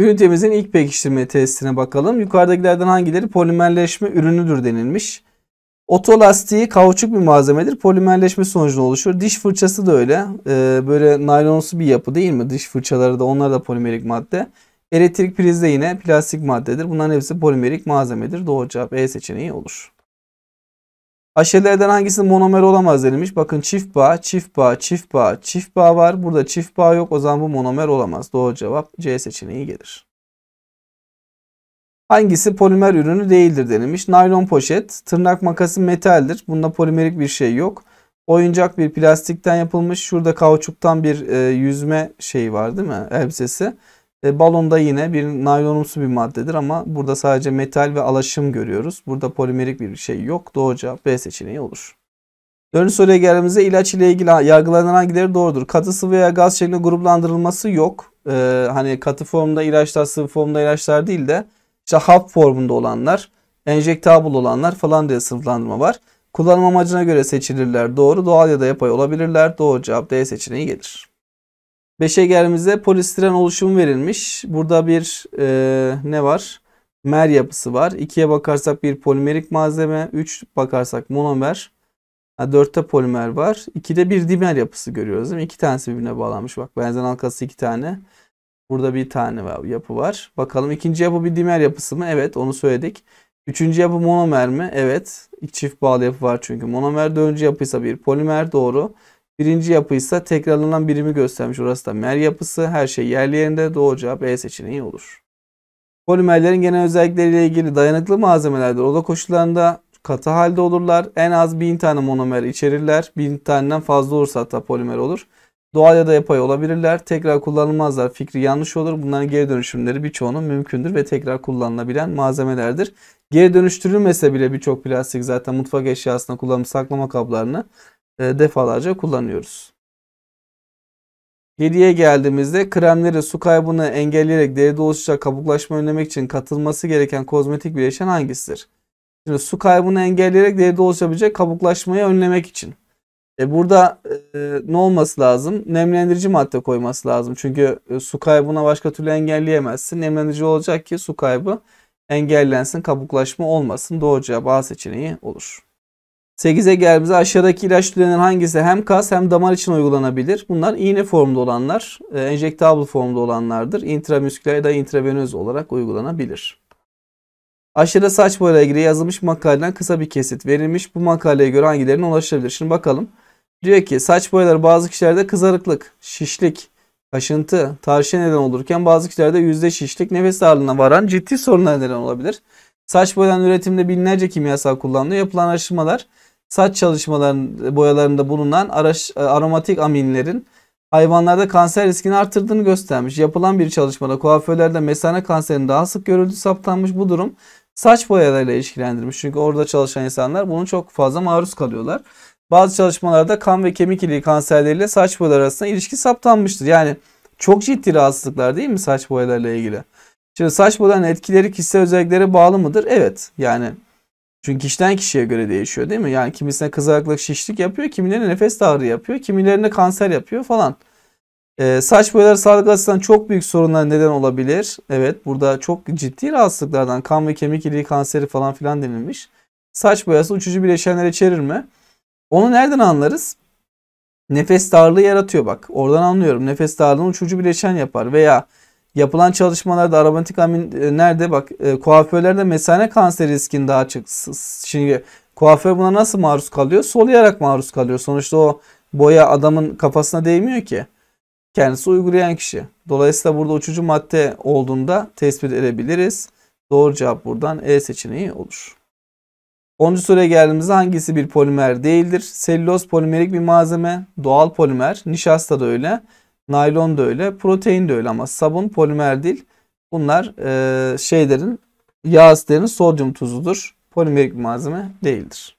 Ünitemizin ilk pekiştirme testine bakalım. Yukarıdakilerden hangileri polimerleşme ürünüdür denilmiş. Otolastiği kauçuk bir malzemedir. Polimerleşme sonucunda oluşur. Diş fırçası da öyle. Ee, böyle naylonsu bir yapı değil mi? Diş fırçaları da onlar da polimerik madde. Elektrik prizde yine plastik maddedir. Bunların hepsi polimerik malzemedir. Doğru cevap E seçeneği olur. Aşerilerden hangisi monomer olamaz denilmiş. Bakın çift bağ, çift bağ, çift bağ, çift bağ var. Burada çift bağ yok. O zaman bu monomer olamaz. Doğru cevap C seçeneği gelir. Hangisi polimer ürünü değildir denilmiş. Naylon poşet, tırnak makası metaldir. Bunda polimerik bir şey yok. Oyuncak bir plastikten yapılmış. Şurada kauçuktan bir e, yüzme şeyi var değil mi? Elbisesi. E, balonda yine bir naylonumsu bir maddedir ama burada sadece metal ve alaşım görüyoruz. Burada polimerik bir şey yok. Doğru cevap B seçeneği olur. Dördüncü soruya geldiğimizde ilaç ile ilgili yargılanan hangileri doğrudur? Katı sıvı veya gaz şeklinde gruplandırılması yok. Ee, hani katı formda ilaçlar, sıvı formda ilaçlar değil de işte hap formunda olanlar, enjektabl olanlar falan diye sınıflandırma var. Kullanım amacına göre seçilirler. Doğru, doğal ya da yapay olabilirler. Doğru cevap D seçeneği gelir. Beşegerimize polistiren oluşumu verilmiş. Burada bir e, ne var? Mer yapısı var. 2'ye bakarsak bir polimerik malzeme. 3 bakarsak monomer. Yani 4'te polimer var. 2'de bir dimer yapısı görüyoruz değil mi? 2 tanesi birbirine bağlanmış. Bak benzen halkası 2 tane. Burada bir tane var, yapı var. Bakalım ikinci yapı bir dimer yapısı mı? Evet onu söyledik. Üçüncü yapı monomer mi? Evet. Çift bağlı yapı var çünkü. Monomer dördüncü yapıysa bir polimer doğru. Birinci yapı ise tekrarlanan birimi göstermiş. Orası da mer yapısı. Her şey yerli yerinde. Doğru cevap E seçeneği olur. Polimerlerin genel özellikleriyle ilgili dayanıklı malzemelerdir. Oda koşullarında katı halde olurlar. En az 1000 tane monomer içerirler. 1000 taneden fazla olursa hatta polimer olur. Doğal ya da yapay olabilirler. Tekrar kullanılmazlar fikri yanlış olur. Bunların geri dönüşümleri birçoğunun mümkündür ve tekrar kullanılabilen malzemelerdir. Geri dönüştürülmese bile birçok plastik zaten mutfak eşyasına kullanım saklama kaplarını e, defalarca kullanıyoruz. 7'ye geldiğimizde kremleri su kaybını engelleyerek deride oluşacak kabuklaşma önlemek için katılması gereken kozmetik bileşen hangisidir? Şimdi su kaybını engelleyerek deride oluşabilecek kabuklaşmayı önlemek için. E burada e, ne olması lazım? Nemlendirici madde koyması lazım. Çünkü e, su kaybına başka türlü engelleyemezsin. Nemlendirici olacak ki su kaybı engellensin, kabuklaşma olmasın. Doğru cevap A seçeneği olur. 8'e geldiğimizde aşağıdaki ilaç türlerinin hangisi hem kas hem damar için uygulanabilir? Bunlar iğne formda olanlar, e, enjektable formda olanlardır. İntramüsküler ya da intravenöz olarak uygulanabilir. Aşağıda saç ile ilgili yazılmış makaleden kısa bir kesit verilmiş. Bu makaleye göre hangilerine ulaşılabilir? Şimdi bakalım. Diyor ki saç boyaları bazı kişilerde kızarıklık, şişlik, kaşıntı, tarşe neden olurken bazı kişilerde yüzde şişlik, nefes darlığına varan ciddi sorunlar neden olabilir. Saç boyalarının üretiminde binlerce kimyasal kullanılıyor. Yapılan araştırmalar saç çalışmaların boyalarında bulunan araş, e, aromatik aminlerin hayvanlarda kanser riskini artırdığını göstermiş. Yapılan bir çalışmada kuaförlerde mesane kanserinin daha sık görüldüğü saptanmış. Bu durum saç boyalarıyla ilişkilendirmiş. Çünkü orada çalışan insanlar bunun çok fazla maruz kalıyorlar. Bazı çalışmalarda kan ve kemik iliği kanserleriyle saç boyaları arasında ilişki saptanmıştır. Yani çok ciddi rahatsızlıklar değil mi saç boyalarıyla ilgili? Şimdi saç boyalarının etkileri kişisel özelliklere bağlı mıdır? Evet. Yani çünkü kişiden kişiye göre değişiyor değil mi? Yani kimisine kızarıklık, şişlik yapıyor, kimilerine nefes darlığı yapıyor, kimilerine kanser yapıyor falan. Ee, saç boyaları sağlık açısından çok büyük sorunlar neden olabilir. Evet burada çok ciddi rahatsızlıklardan kan ve kemik iliği kanseri falan filan denilmiş. Saç boyası uçucu bileşenler içerir mi? Onu nereden anlarız? Nefes darlığı yaratıyor bak. Oradan anlıyorum. Nefes darlığını uçucu bileşen yapar veya Yapılan çalışmalarda aromatik amin e, nerede? Bak e, kuaförlerde mesane kanseri riskini daha açık. Şimdi kuaför buna nasıl maruz kalıyor? Soluyarak maruz kalıyor. Sonuçta o boya adamın kafasına değmiyor ki. Kendisi uygulayan kişi. Dolayısıyla burada uçucu madde olduğunda tespit edebiliriz. Doğru cevap buradan E seçeneği olur. 10. soruya geldiğimizde hangisi bir polimer değildir? Selüloz polimerik bir malzeme, doğal polimer, nişasta da öyle. Naylon da öyle. Protein de öyle ama sabun polimer değil. Bunlar e, şeylerin yağ asitlerin sodyum tuzudur. Polimerik bir malzeme değildir.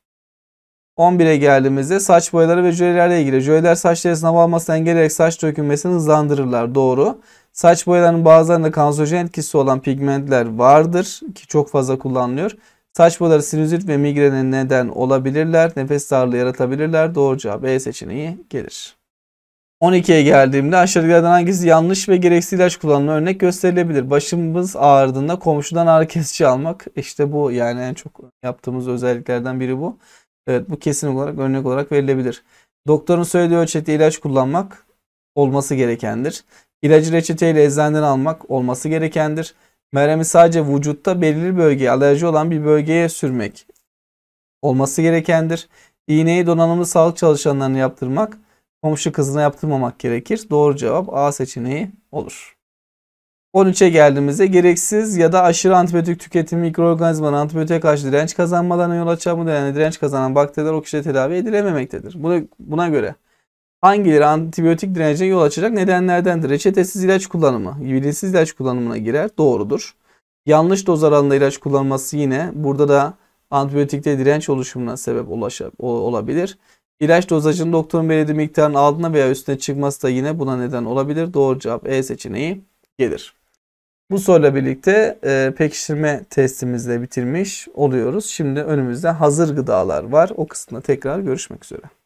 11'e geldiğimizde saç boyaları ve jölelerle ilgili. Jöleler saçları sınav almasını engelleyerek saç dökülmesini hızlandırırlar. Doğru. Saç boyalarının bazılarında kanserojen etkisi olan pigmentler vardır ki çok fazla kullanılıyor. Saç boyaları sinüzit ve migrene neden olabilirler. Nefes darlığı yaratabilirler. Doğru cevap B e seçeneği gelir. 12'ye geldiğimde aşağıdakilerden hangisi yanlış ve gereksiz ilaç kullanımı örnek gösterilebilir? Başımız ağrıdığında komşudan ağrı kesici almak. işte bu yani en çok yaptığımız özelliklerden biri bu. Evet bu kesin olarak örnek olarak verilebilir. Doktorun söylediği ölçekte ilaç kullanmak olması gerekendir. İlacı reçeteyle eczaneden almak olması gerekendir. Merhemi sadece vücutta belirli bölgeye alerji olan bir bölgeye sürmek olması gerekendir. İğneyi donanımlı sağlık çalışanlarına yaptırmak komşu kızına yaptırmamak gerekir. Doğru cevap A seçeneği olur. 13'e geldiğimizde gereksiz ya da aşırı antibiyotik tüketimi mikroorganizmanın antibiyotiğe karşı direnç kazanmalarına yol açar bu nedenle direnç kazanan bakteriler o kişide tedavi edilememektedir. Buna, buna göre hangileri antibiyotik direnci yol açacak nedenlerdendir? Reçetesiz ilaç kullanımı, bilinçsiz ilaç kullanımına girer. Doğrudur. Yanlış doz aralığında ilaç kullanması yine burada da antibiyotikte direnç oluşumuna sebep ulaşa, olabilir. İlaç dozajının doktorun belirlediği miktarın altına veya üstüne çıkması da yine buna neden olabilir. Doğru cevap E seçeneği gelir. Bu soruyla birlikte e, pekiştirme testimizle bitirmiş oluyoruz. Şimdi önümüzde hazır gıdalar var. O kısımda tekrar görüşmek üzere.